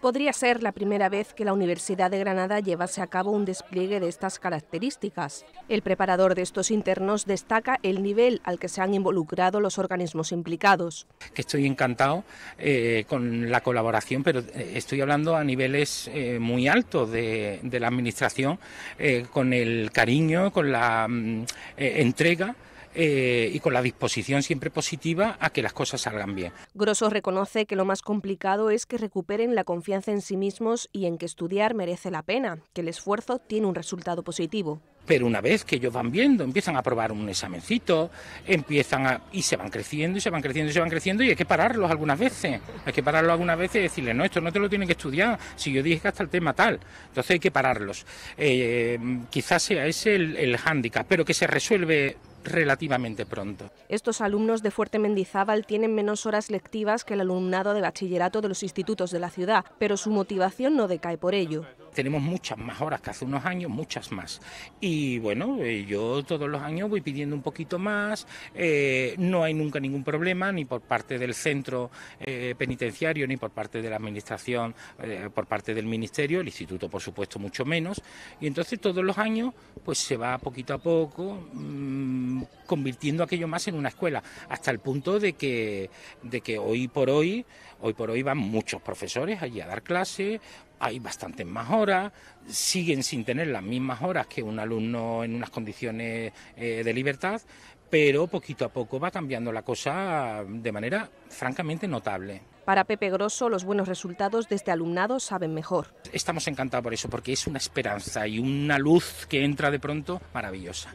Podría ser la primera vez que la Universidad de Granada llevase a cabo un despliegue de estas características. El preparador de estos internos destaca el nivel al que se han involucrado los organismos implicados. estoy encantado eh, con la colaboración, pero eh, estoy hablando a niveles eh, muy altos de, la Administración, con el cariño, con la mm, entrega eh, y con la disposición siempre positiva a que las cosas salgan bien. Grosso reconoce que lo más complicado es que recuperen la confianza en sí mismos y en que estudiar merece la pena, que el esfuerzo tiene un resultado positivo. Pero una vez que ellos van viendo, empiezan a probar un examencito, empiezan a. y se van creciendo, y se van creciendo, y se van creciendo, y hay que pararlos algunas veces. Hay que pararlos algunas veces y decirles, no, esto no te lo tienen que estudiar, si yo dije que hasta el tema tal. Entonces hay que pararlos. Eh, quizás sea ese el, el hándicap, pero que se resuelve relativamente pronto. Estos alumnos de Fuerte Mendizábal tienen menos horas lectivas que el alumnado de bachillerato de los institutos de la ciudad, pero su motivación no decae por ello. Tenemos muchas más horas que hace unos años, muchas más. Y bueno, eh, yo todos los años voy pidiendo un poquito más, eh, no hay nunca ningún problema, ni por parte del centro eh, penitenciario, ni por parte de la administración, por parte del ministerio, el instituto por supuesto mucho menos. Y entonces todos los años pues se va poquito a poco. Mm, convirtiendo aquello más en una escuela, hasta el punto de que, hoy por hoy, hoy por hoy van muchos profesores allí a dar clases, hay bastantes más horas, siguen sin tener las mismas horas que un alumno en unas condiciones eh, de libertad, pero poquito a poco va cambiando la cosa de manera francamente notable. Para Pepe Grosso, los buenos resultados de este alumnado saben mejor. Estamos encantados por eso, porque es una esperanza y una luz que entra de pronto maravillosa.